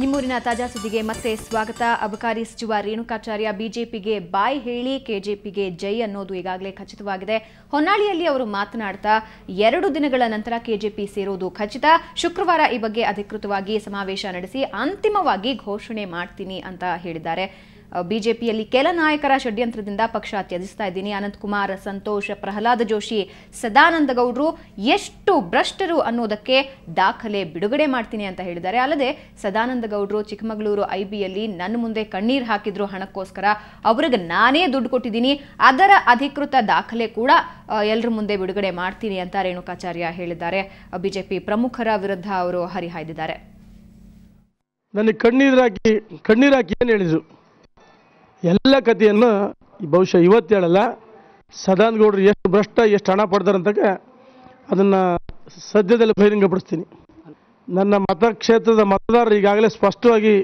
ನಿಮ್ಮೂರಿನ ತಾಜಾ ಸುದ್ದಿಗೆ ಮತ್ತೆ ಸ್ವಾಗತ ಅಬಕಾರಿ ಸಚಿವ ರೇಣುಕಾಚಾರ್ಯ ಬಿಜೆಪಿಗೆ ಬಾಯ್ ಹೇಳಿ ಕೆಜೆಪಿಗೆ ಜೈ ಅನ್ನೋದು ಈಗಾಗಲೇ ಖಚಿತವಾಗಿದೆ ಹೊನ್ನಾಳಿಯಲ್ಲಿ ಅವರು ಮಾತನಾಡ್ತಾ ಎರಡು ದಿನಗಳ ನಂತರ ಕೆಜೆಪಿ ಸೇರೋದು ಖಚಿತ ಶುಕ್ರವಾರ ಈ ಬಗ್ಗೆ ಅಧಿಕೃತವಾಗಿ ಸಮಾವೇಶ ನಡೆಸಿ ಅಂತಿಮವಾಗಿ ಘೋಷಣೆ ಮಾಡ್ತೀನಿ ಅಂತ ಹೇಳಿದ್ದಾರೆ ಬಿಜೆಪಿಯಲ್ಲಿ ಕೆಲ ನಾಯಕರ ಷಡ್ಯಂತ್ರದಿಂದ ಪಕ್ಷ ತ್ಯಜಿಸ್ತಾ ಇದ್ದೀನಿ ಅನಂತಕುಮಾರ್ ಸಂತೋಷ್ ಪ್ರಹ್ಲಾದ್ ಜೋಶಿ ಸದಾನಂದ ಗೌಡ್ರು ಎಷ್ಟು ಭ್ರಷ್ಟರು ಅನ್ನೋದಕ್ಕೆ ದಾಖಲೆ ಬಿಡುಗಡೆ ಮಾಡ್ತೀನಿ ಅಂತ ಹೇಳಿದ್ದಾರೆ ಅಲ್ಲದೆ ಸದಾನಂದ ಗೌಡ್ರು ಚಿಕ್ಕಮಗಳೂರು ಐ ಬಿಯಲ್ಲಿ ನನ್ನ ಮುಂದೆ ಕಣ್ಣೀರು ಹಾಕಿದ್ರು ಹಣಕ್ಕೋಸ್ಕರ ಅವ್ರಿಗೆ ನಾನೇ ದುಡ್ಡು ಕೊಟ್ಟಿದ್ದೀನಿ ಅದರ ಅಧಿಕೃತ ದಾಖಲೆ ಕೂಡ ಎಲ್ಲರ ಮುಂದೆ ಬಿಡುಗಡೆ ಮಾಡ್ತೀನಿ ಅಂತ ರೇಣುಕಾಚಾರ್ಯ ಹೇಳಿದ್ದಾರೆ ಬಿಜೆಪಿ ಪ್ರಮುಖರ ವಿರುದ್ಧ ಅವರು ಹರಿಹಾಯ್ದಿದ್ದಾರೆ ನನಗೆ ಕಣ್ಣೀರಾಕಿ ಕಣ್ಣೀರಾಕಿ ಏನು ಎಲ್ಲ ಕಥೆಯನ್ನು ಬಹುಶಃ ಇವತ್ತು ಹೇಳಲ್ಲ ಸದಾನಗೌಡರು ಎಷ್ಟು ಭ್ರಷ್ಟ ಎಷ್ಟು ಹಣ ಪಡ್ದಾರಂತಕ ಅದನ್ನು ಸದ್ಯದಲ್ಲಿ ಬಹಿರಂಗಪಡಿಸ್ತೀನಿ ನನ್ನ ಮತಕ್ಷೇತ್ರದ ಮತದಾರರು ಈಗಾಗಲೇ ಸ್ಪಷ್ಟವಾಗಿ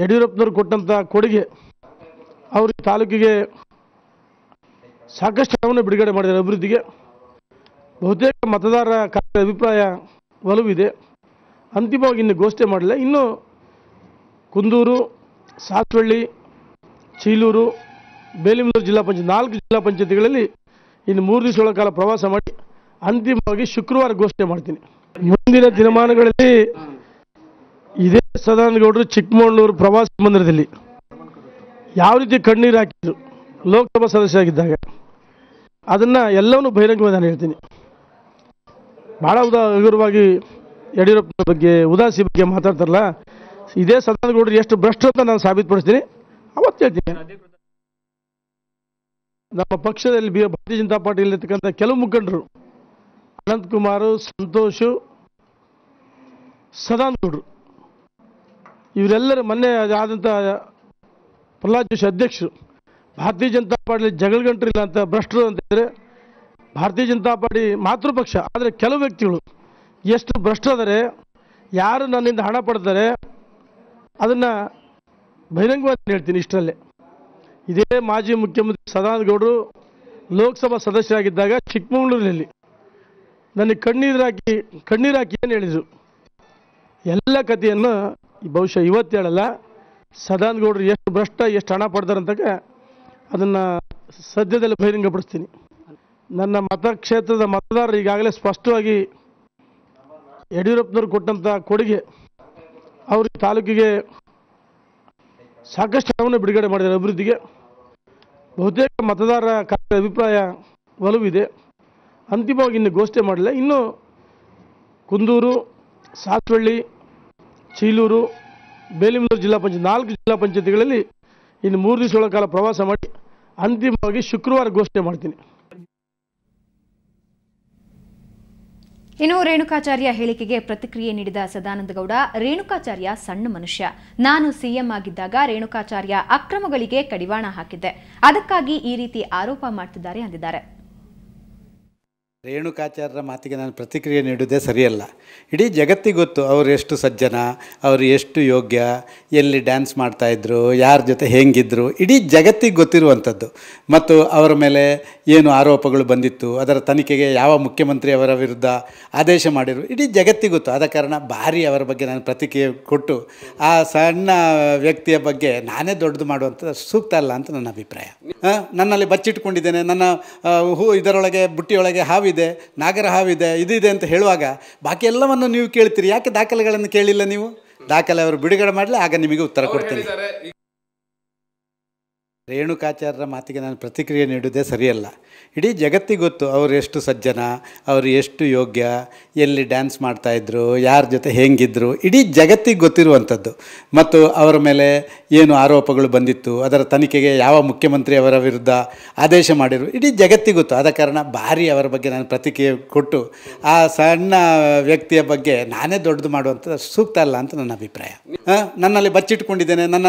ಯಡಿಯೂರಪ್ಪನವ್ರು ಕೊಟ್ಟಂಥ ಕೊಡುಗೆ ಅವರು ತಾಲೂಕಿಗೆ ಸಾಕಷ್ಟು ಹಣವನ್ನು ಬಿಡುಗಡೆ ಮಾಡಿದ್ದಾರೆ ಅಭಿವೃದ್ಧಿಗೆ ಬಹುತೇಕ ಮತದಾರರ ಅಭಿಪ್ರಾಯ ಒಲವಿದೆ ಅಂತಿಮವಾಗಿ ಇನ್ನು ಘೋಷಣೆ ಮಾಡಲಿಲ್ಲ ಇನ್ನು ಕುಂದೂರು ಸಾತ್ವಳ್ಳಿ ಚೀಲೂರು ಬೇಲಿಮೂರು ಜಿಲ್ಲಾ ಪಂಚಾಯತ್ ನಾಲ್ಕು ಜಿಲ್ಲಾ ಪಂಚಾಯತಿಗಳಲ್ಲಿ ಇನ್ನು ಮೂರು ದಿವಸಗಳ ಕಾಲ ಪ್ರವಾಸ ಮಾಡಿ ಅಂತಿಮವಾಗಿ ಶುಕ್ರವಾರ ಘೋಷಣೆ ಮಾಡ್ತೀನಿ ಮುಂದಿನ ದಿನಮಾನಗಳಲ್ಲಿ ಇದೇ ಸದಾನಗೌಡರು ಚಿಕ್ಕಮಗಳೂರು ಪ್ರವಾಸ ಮಂದಿರದಲ್ಲಿ ಯಾವ ರೀತಿ ಕಣ್ಣೀರು ಹಾಕಿದ್ರು ಲೋಕಸಭಾ ಸದಸ್ಯರಾಗಿದ್ದಾಗ ಅದನ್ನು ಎಲ್ಲವನ್ನೂ ಬಹಿರಂಗವಾಗಿ ನಾನು ಹೇಳ್ತೀನಿ ಭಾಳ ಉದಾ ಹಗುರವಾಗಿ ಯಡಿಯೂರಪ್ಪನ ಬಗ್ಗೆ ಉದಾಸಿ ಬಗ್ಗೆ ಮಾತಾಡ್ತಾರಲ್ಲ ಇದೇ ಸದಾನಗೌಡರು ಎಷ್ಟು ಭ್ರಷ್ಟ ಅಂತ ನಾನು ಸಾಬೀತುಪಡಿಸ್ತೀನಿ ಅವತ್ತು ಹೇಳ್ತೀನಿ ನಮ್ಮ ಪಕ್ಷದಲ್ಲಿ ಬಿ ಭಾರತೀಯ ಜನತಾ ಪಾರ್ಟಿಯಲ್ಲಿ ಇರ್ತಕ್ಕಂಥ ಕೆಲವು ಮುಖಂಡರು ಅನಂತಕುಮಾರು ಸಂತೋಷ ಸದಾನಂದಗೌಡರು ಇವರೆಲ್ಲರೂ ಮೊನ್ನೆ ಆದಂಥ ಪ್ರಹ್ಲಾದ್ ಜೋಶಿ ಅಧ್ಯಕ್ಷರು ಭಾರತೀಯ ಜನತಾ ಪಾರ್ಟಿಯಲ್ಲಿ ಇಲ್ಲ ಅಂತ ಭ್ರಷ್ಟರು ಅಂತಿದ್ರೆ ಭಾರತೀಯ ಜನತಾ ಪಾರ್ಟಿ ಮಾತೃಪಕ್ಷ ಆದರೆ ಕೆಲವು ವ್ಯಕ್ತಿಗಳು ಎಷ್ಟು ಭ್ರಷ್ಟರಾದರೆ ಯಾರು ನನ್ನಿಂದ ಹಣ ಪಡ್ತಾರೆ ಅದನ್ನು ಬಹಿರಂಗವಾಗಿ ಹೇಳ್ತೀನಿ ಇಷ್ಟರಲ್ಲೇ ಇದೇ ಮಾಜಿ ಮುಖ್ಯಮಂತ್ರಿ ಸದಾನಂದ ಗೌಡರು ಲೋಕಸಭಾ ಸದಸ್ಯರಾಗಿದ್ದಾಗ ಚಿಕ್ಕಮಗಳೂರಿನಲ್ಲಿ ನನಗೆ ಕಣ್ಣೀರಾಕಿ ಕಣ್ಣೀರಾಕಿ ಏನು ಹೇಳಿದರು ಎಲ್ಲ ಕಥೆಯನ್ನು ಬಹುಶಃ ಇವತ್ತು ಹೇಳಲ್ಲ ಸದಾನಂದ ಗೌಡರು ಎಷ್ಟು ಭ್ರಷ್ಟ ಎಷ್ಟು ಹಣ ಪಡ್ತಾರಂತಕ ಅದನ್ನು ಸದ್ಯದಲ್ಲಿ ಬಹಿರಂಗಪಡಿಸ್ತೀನಿ ನನ್ನ ಮತಕ್ಷೇತ್ರದ ಮತದಾರರು ಈಗಾಗಲೇ ಸ್ಪಷ್ಟವಾಗಿ ಯಡಿಯೂರಪ್ಪನವರು ಕೊಟ್ಟಂಥ ಕೊಡುಗೆ ಅವ್ರಿಗೆ ತಾಲೂಕಿಗೆ ಸಾಕಷ್ಟು ಹಣವನ್ನು ಬಿಡುಗಡೆ ಮಾಡಿದ್ದಾರೆ ಅಭಿವೃದ್ಧಿಗೆ ಬಹುತೇಕ ಕಾರ್ಯ ಅಭಿಪ್ರಾಯ ಒಲವಿದೆ ಅಂತಿಮವಾಗಿ ಇನ್ನು ಘೋಷಣೆ ಮಾಡಲಿಲ್ಲ ಇನ್ನು ಕುಂದೂರು ಸಾತ್ವಳ್ಳಿ ಚೀಲೂರು ಬೇಲಿಮೂರು ಜಿಲ್ಲಾ ಪಂಚಾಯತ್ ನಾಲ್ಕು ಜಿಲ್ಲಾ ಪಂಚಾಯತಿಗಳಲ್ಲಿ ಇನ್ನು ಮೂರು ದಿವಸಗಳ ಕಾಲ ಪ್ರವಾಸ ಮಾಡಿ ಅಂತಿಮವಾಗಿ ಶುಕ್ರವಾರ ಘೋಷಣೆ ಮಾಡ್ತೀನಿ ಇನ್ನು ರೇಣುಕಾಚಾರ್ಯ ಹೇಳಿಕೆಗೆ ಪ್ರತಿಕ್ರಿಯೆ ನೀಡಿದ ಸದಾನಂದಗೌಡ ರೇಣುಕಾಚಾರ್ಯ ಸಣ್ಣ ಮನುಷ್ಯ ನಾನು ಸಿಎಂ ಆಗಿದ್ದಾಗ ರೇಣುಕಾಚಾರ್ಯ ಅಕ್ರಮಗಳಿಗೆ ಕಡಿವಾಣ ಹಾಕಿದ್ದೆ ಅದಕ್ಕಾಗಿ ಈ ರೀತಿ ಆರೋಪ ಮಾಡ್ತಿದ್ದಾರೆ ಅಂದಿದ್ದಾರೆ ರೇಣುಕಾಚಾರ್ಯರ ಮಾತಿಗೆ ನಾನು ಪ್ರತಿಕ್ರಿಯೆ ನೀಡುವುದೇ ಸರಿಯಲ್ಲ ಇಡೀ ಜಗತ್ತಿಗೆ ಗೊತ್ತು ಅವರು ಎಷ್ಟು ಸಜ್ಜನ ಅವರು ಎಷ್ಟು ಯೋಗ್ಯ ಎಲ್ಲಿ ಡ್ಯಾನ್ಸ್ ಮಾಡ್ತಾಯಿದ್ರು ಯಾರ ಜೊತೆ ಹೆಂಗಿದ್ರು ಇಡೀ ಜಗತ್ತಿಗೆ ಗೊತ್ತಿರುವಂಥದ್ದು ಮತ್ತು ಅವರ ಮೇಲೆ ಏನು ಆರೋಪಗಳು ಬಂದಿತ್ತು ಅದರ ತನಿಖೆಗೆ ಯಾವ ಮುಖ್ಯಮಂತ್ರಿ ಅವರ ವಿರುದ್ಧ ಆದೇಶ ಮಾಡಿದರು ಇಡೀ ಜಗತ್ತಿಗೆ ಗೊತ್ತು ಆದ ಕಾರಣ ಭಾರಿ ಅವರ ಬಗ್ಗೆ ನಾನು ಪ್ರತಿಕ್ರಿಯೆ ಕೊಟ್ಟು ಆ ಸಣ್ಣ ವ್ಯಕ್ತಿಯ ಬಗ್ಗೆ ನಾನೇ ದೊಡ್ಡದು ಮಾಡುವಂಥದ್ದು ಸೂಕ್ತ ಅಲ್ಲ ಅಂತ ನನ್ನ ಅಭಿಪ್ರಾಯ ನನ್ನಲ್ಲಿ ಬಚ್ಚಿಟ್ಕೊಂಡಿದ್ದೇನೆ ನನ್ನ ಹೂ ಇದರೊಳಗೆ ಬುಟ್ಟಿಯೊಳಗೆ ಹಾವಿ ಹಾವಿದೆ ನಾಗರ ಹಾವಿದೆ ಇದು ಅಂತ ಹೇಳುವಾಗ ಬಾಕಿ ಎಲ್ಲವನ್ನು ನೀವು ಕೇಳ್ತೀರಿ ಯಾಕೆ ದಾಖಲೆಗಳನ್ನು ಕೇಳಿಲ್ಲ ನೀವು ದಾಖಲೆ ಅವರು ಬಿಡುಗಡೆ ಮಾಡಲಿ ಆಗ ನಿಮಗೆ ಉತ್ತರ ಕೊಡ್ತೀನಿ ರೇಣುಕಾಚಾರ್ಯರ ಮಾತಿಗೆ ನಾನು ಪ್ರತಿಕ್ರಿಯೆ ನೀಡುವುದೇ ಸರಿಯಲ್ಲ ಇಡೀ ಜಗತ್ತಿಗೆ ಗೊತ್ತು ಅವರು ಎಷ್ಟು ಸಜ್ಜನ ಅವರು ಎಷ್ಟು ಯೋಗ್ಯ ಎಲ್ಲಿ ಡ್ಯಾನ್ಸ್ ಮಾಡ್ತಾಯಿದ್ರು ಯಾರ ಜೊತೆ ಹೆಂಗಿದ್ರು ಇಡೀ ಜಗತ್ತಿಗೆ ಗೊತ್ತಿರುವಂಥದ್ದು ಮತ್ತು ಅವರ ಮೇಲೆ ಏನು ಆರೋಪಗಳು ಬಂದಿತ್ತು ಅದರ ತನಿಖೆಗೆ ಯಾವ ಮುಖ್ಯಮಂತ್ರಿ ಅವರ ವಿರುದ್ಧ ಆದೇಶ ಮಾಡಿದರು ಇಡೀ ಜಗತ್ತಿಗೆ ಗೊತ್ತು ಆದ ಕಾರಣ ಭಾರಿ ಅವರ ಬಗ್ಗೆ ನಾನು ಪ್ರತಿಕ್ರಿಯೆ ಕೊಟ್ಟು ಆ ಸಣ್ಣ ವ್ಯಕ್ತಿಯ ಬಗ್ಗೆ ನಾನೇ ದೊಡ್ಡದು ಮಾಡುವಂಥದ್ದು ಸೂಕ್ತ ಅಲ್ಲ ಅಂತ ನನ್ನ ಅಭಿಪ್ರಾಯ ನನ್ನಲ್ಲಿ ಬಚ್ಚಿಟ್ಕೊಂಡಿದ್ದೇನೆ ನನ್ನ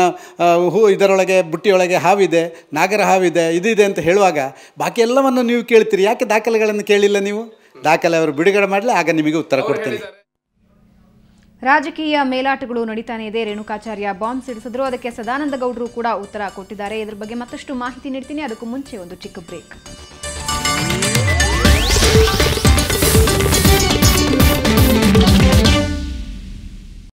ಹೂ ಇದರೊಳಗೆ ಬುಟ್ಟಿಯೊಳಗೆ ಹಾವಿದೆ ಹಾವಿದೆ ನಾಗರ ಇದಿದೆ ಅಂತ ಹೇಳುವಾಗ ಬಾಕಿ ಎಲ್ಲವನ್ನು ನೀವು ಕೇಳ್ತೀರಿ ಯಾಕೆ ದಾಖಲೆಗಳನ್ನು ಕೇಳಿಲ್ಲ ನೀವು ದಾಖಲೆ ಅವರು ಬಿಡುಗಡೆ ಮಾಡಲಿ ಆಗ ನಿಮಗೆ ಉತ್ತರ ಕೊಡ್ತೀನಿ ರಾಜಕೀಯ ಮೇಲಾಟಗಳು ನಡೀತಾನೆ ಇದೆ ರೇಣುಕಾಚಾರ್ಯ ಬಾಂಬ್ ಸಿಡಿಸಿದ್ರು ಅದಕ್ಕೆ ಸದಾನಂದ ಗೌಡರು ಕೂಡ ಉತ್ತರ ಕೊಟ್ಟಿದ್ದಾರೆ ಇದರ ಬಗ್ಗೆ ಮತ್ತಷ್ಟು ಮಾಹಿತಿ ನೀಡ್ತೀನಿ ಅದಕ್ಕೂ ಮುಂಚೆ ಒಂದು ಚಿಕ್ಕ ಬ್ರೇಕ್